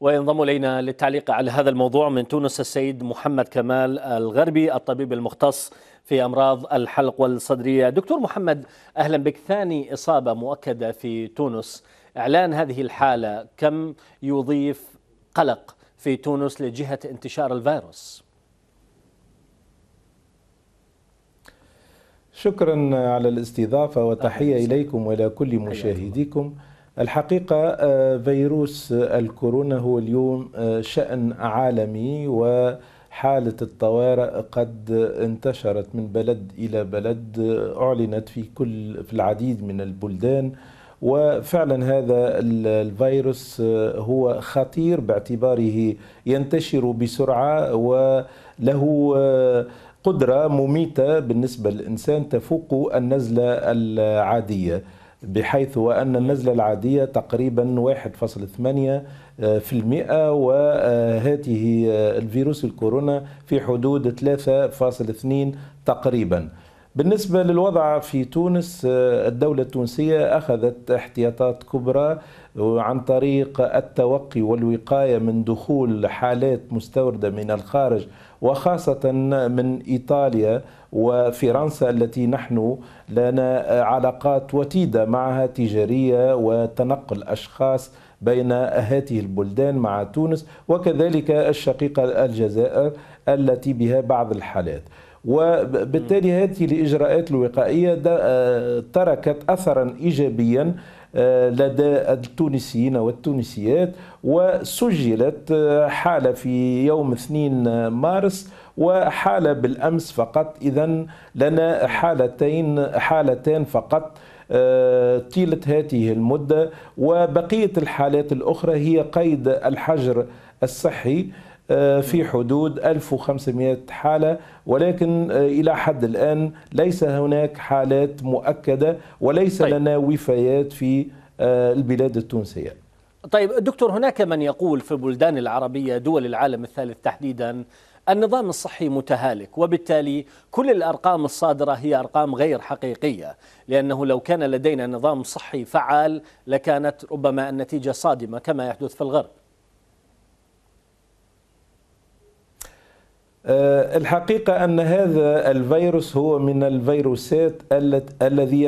وينضم الينا للتعليق على هذا الموضوع من تونس السيد محمد كمال الغربي الطبيب المختص في امراض الحلق والصدريه. دكتور محمد اهلا بك ثاني اصابه مؤكده في تونس. اعلان هذه الحاله كم يضيف قلق في تونس لجهه انتشار الفيروس؟ شكرا على الاستضافه وتحيه اليكم ولكل مشاهديكم. الحقيقة آه، فيروس الكورونا هو اليوم آه، شأن عالمي و حالة الطوارئ قد انتشرت من بلد إلى بلد آه، أعلنت في كل في العديد من البلدان وفعلا هذا الفيروس هو خطير باعتباره ينتشر بسرعة وله قدرة مميتة بالنسبة للإنسان تفوق النزلة العادية بحيث وأن النزلة العادية تقريبا 1.8% آه، وهذه آه، الفيروس الكورونا في حدود 3.2 تقريبا بالنسبة للوضع في تونس آه، الدولة التونسية أخذت احتياطات كبرى عن طريق التوقي والوقاية من دخول حالات مستوردة من الخارج وخاصة من إيطاليا وفرنسا التي نحن لنا علاقات وتيدة معها تجارية وتنقل أشخاص بين هذه البلدان مع تونس وكذلك الشقيقة الجزائر التي بها بعض الحالات وبالتالي هذه الإجراءات الوقائية آه، تركت أثرا إيجابيا آه، لدى التونسيين والتونسيات وسجلت آه، حالة في يوم 2 مارس وحالة بالأمس فقط إذا لنا حالتين حالتان فقط طيلة هذه المدة وبقية الحالات الأخرى هي قيد الحجر الصحي آه، في حدود 1500 حالة ولكن آه، إلى حد الآن ليس هناك حالات مؤكدة وليس طيب. لنا وفيات في آه، البلاد التونسية طيب دكتور هناك من يقول في البلدان العربية دول العالم الثالث تحديدا النظام الصحي متهالك وبالتالي كل الأرقام الصادرة هي أرقام غير حقيقية لأنه لو كان لدينا نظام صحي فعال لكانت ربما النتيجة صادمة كما يحدث في الغرب آه، الحقيقة أن هذا الفيروس هو من الفيروسات الذي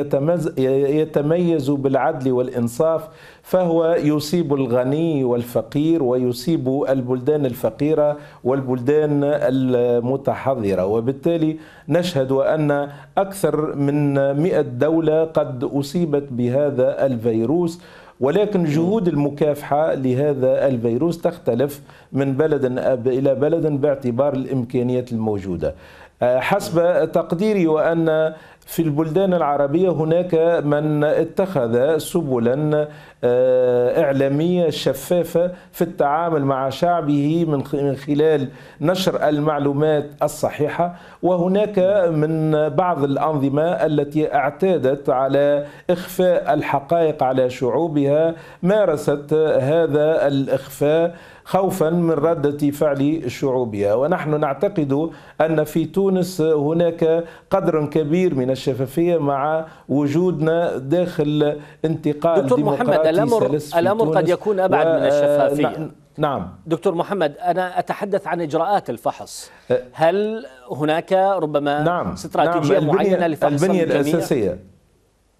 يتميز بالعدل والإنصاف فهو يصيب الغني والفقير ويصيب البلدان الفقيرة والبلدان المتحضرة وبالتالي نشهد أن أكثر من 100 دولة قد أصيبت بهذا الفيروس ولكن جهود المكافحة لهذا الفيروس تختلف من بلد إلى بلد باعتبار الإمكانيات الموجودة حسب تقديري وأن في البلدان العربية هناك من اتخذ سبلا آه، إعلامية شفافة في التعامل مع شعبه من خلال نشر المعلومات الصحيحة وهناك من بعض الأنظمة التي اعتادت على إخفاء الحقائق على شعوبها مارست هذا الإخفاء خوفا من ردة فعل شعوبها ونحن نعتقد أن في تونس هناك قدر كبير من الشفافية مع وجودنا داخل انتقال دكتور محمد الأمر, الأمر قد يكون أبعد من الشفافية نعم،, نعم دكتور محمد أنا أتحدث عن إجراءات الفحص أه. هل هناك ربما نعم استراتيجية نعم معينة لفحص البنية الأساسية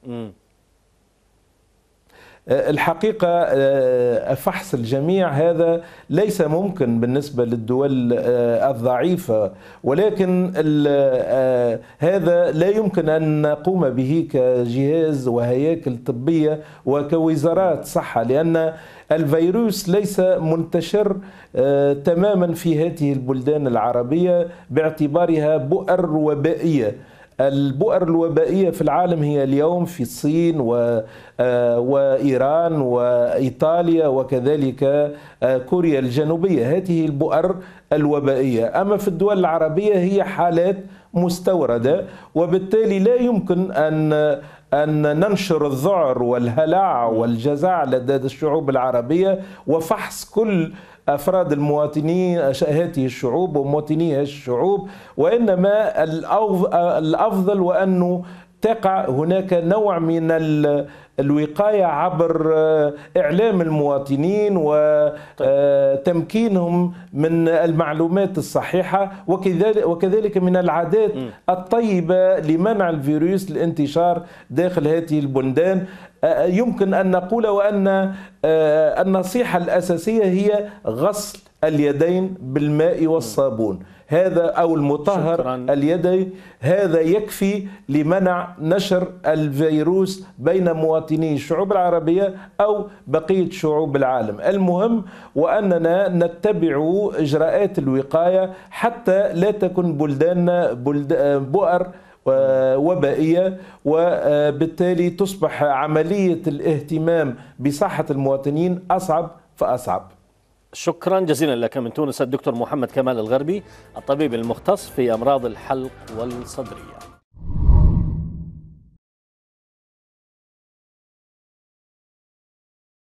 مم. آه، الحقيقة آه، فحص الجميع هذا ليس ممكن بالنسبة للدول آه، الضعيفة ولكن هذا لا يمكن أن نقوم به كجهاز وهياكل طبية وكوزارات صحة لأن الفيروس ليس منتشر تماما في هذه البلدان العربية باعتبارها بؤر وبائية البؤر الوبائية في العالم هي اليوم في الصين آه، وإيران وإيطاليا وكذلك آه، كوريا الجنوبية هذه البؤر الوبائية أما في الدول العربية هي حالات مستورده وبالتالي لا يمكن ان ان ننشر الذعر والهلع والجزع لدى الشعوب العربيه وفحص كل أفراد المواطنين هذه الشعوب ومواطني الشعوب وإنما الأفضل وأنه تقع هناك نوع من الوقاية عبر آه، إعلام المواطنين وتمكينهم طيب. آه، من المعلومات الصحيحة وكذلك, وكذلك من العادات الطيبة لمنع الفيروس الانتشار داخل هذه البلدان آه، يمكن أن نقول وأن النصيحة الأساسية هي غسل اليدين بالماء والصابون هذا أو المطهر اليدي اليدين هذا يكفي لمنع نشر الفيروس بين مواطني الشعوب العربية أو بقية شعوب العالم المهم وأننا نتبع إجراءات الوقاية حتى لا تكن بلداننا بلد... بؤر وبائيه وبالتالي تصبح عمليه الاهتمام بصحه المواطنين اصعب فاصعب شكرا جزيلا لك من تونس الدكتور محمد كمال الغربي الطبيب المختص في أمراض الحلق والصدرية